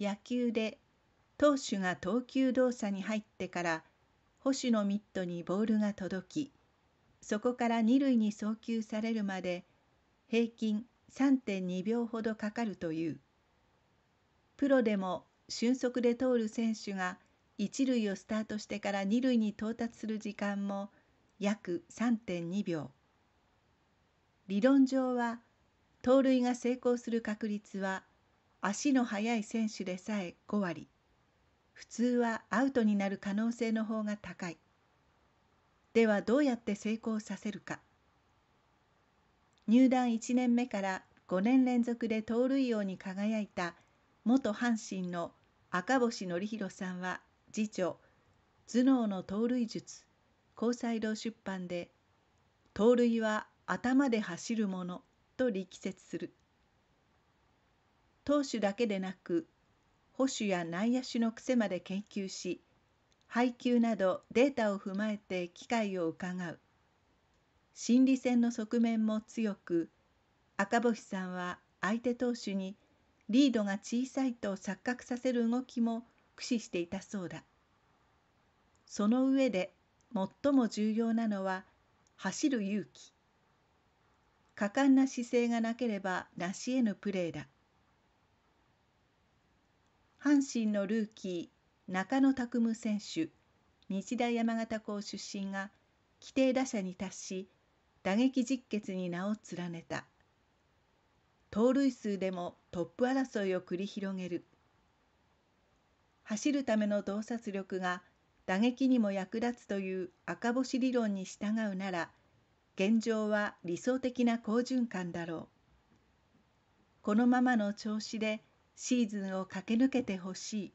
野球で投手が投球動作に入ってから捕手のミットにボールが届きそこから二塁に送球されるまで平均3.2秒ほどかかるというプロでも俊足で通る選手が一塁をスタートしてから二塁に到達する時間も約3.2秒理論上は盗塁が成功する確率は足の速い選手でさえ5割普通はアウトになる可能性の方が高いではどうやって成功させるか入団1年目から5年連続で盗塁王に輝いた元阪神の赤星則弘さんは次長頭脳の盗塁術高裁堂出版で「盗塁は頭で走るもの」と力説する投手だけでなく捕手や内野手の癖まで研究し配球などデータを踏まえて機会をうかがう心理戦の側面も強く赤星さんは相手投手にリードが小さいと錯覚させる動きも駆使していたそうだその上で最も重要なのは走る勇気果敢な姿勢がなければ成し得ぬプレーだ阪神のルーキー中野拓夢選手日大山形校出身が規定打者に達し打撃実決に名を連ねた盗塁数でもトップ争いを繰り広げる走るための洞察力が打撃にも役立つという赤星理論に従うなら現状は理想的な好循環だろうこのままの調子でシーズンを駆け抜けてほしい